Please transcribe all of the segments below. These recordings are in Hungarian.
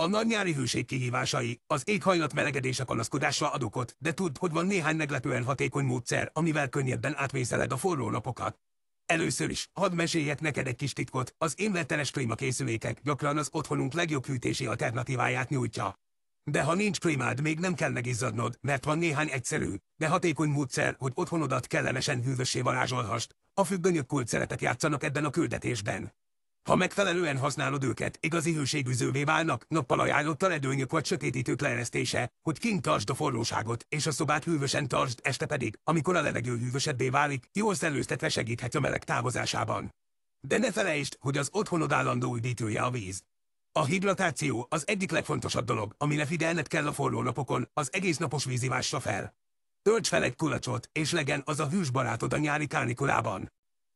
A nagy nyári hőség kihívásai, az éghajlat melegedése panaszkodásra adokot, de tudd, hogy van néhány meglepően hatékony módszer, amivel könnyebben átvészeled a forró napokat. Először is, hadd meséljek neked egy kis titkot, az inverteres klímakészülékek gyakran az otthonunk legjobb hűtési alternatíváját nyújtja. De ha nincs klímád, még nem kell megizzadnod, mert van néhány egyszerű, de hatékony módszer, hogy otthonodat kellemesen hűvössé varázsolhast. A függönyök kult szerepet játszanak ebben a küldetésben. Ha megfelelően használod őket, igazi hőségűzővé válnak, nappal a ledőnyök vagy sötétítők leeresztése, hogy kint tartsd a forróságot, és a szobát hűvösen tartsd, este pedig, amikor a levegő hűvösebbé válik, jól szellőztetve segíthet a meleg távozásában. De ne felejtsd, hogy az otthonod állandó üdítője a víz. A hidratáció az egyik legfontosabb dolog, amire figyelned kell a forró napokon, az egész napos vízivásra fel. Tölts fel egy kulacsot, és legyen az a hűs barátod a nyári kánikulában.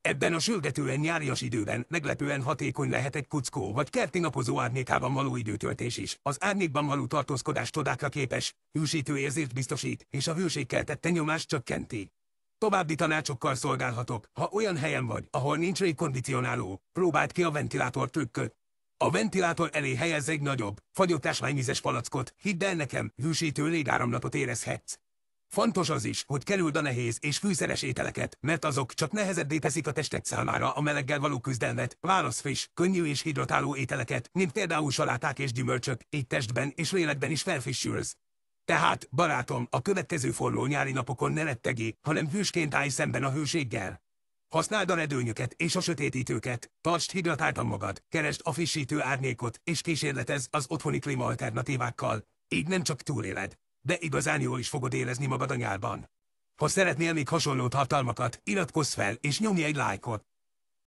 Ebben a sürgetően nyárias időben meglepően hatékony lehet egy kuckó vagy kerti napozó árnyékában való időtöltés is. Az árnyékban való tartózkodás csodákra képes, hűsítő érzést biztosít, és a hőséggel tette nyomást csökkenti. További tanácsokkal szolgálhatok, ha olyan helyen vagy, ahol nincs légkondicionáló, próbáld ki a ventilátor trükköt. A ventilátor elé helyez egy nagyobb, fagyott ásványvizes palackot, hidd el nekem, hűsítő légáramlatot érezhetsz. Fontos az is, hogy kerüld a nehéz és fűszeres ételeket, mert azok csak nehezebbé teszik a testek számára a meleggel való küzdelmet. Válasz friss, könnyű és hidratáló ételeket, mint például saláták és gyümölcsök, így testben és lélekben is felfissülsz. Tehát, barátom, a következő forró nyári napokon ne rettegi, hanem hűsként állj szemben a hőséggel. Használd a redőnyöket és a sötétítőket, tartsd hidratáltan magad, keresd a frissítő árnyékot, és kísérletez az otthoni klíma alternatívákkal. Így nem csak túléled, de igazán jól is fogod érezni magad a nyárban. Ha szeretnél még hasonló tartalmakat, iratkozz fel és nyomj egy lájkot.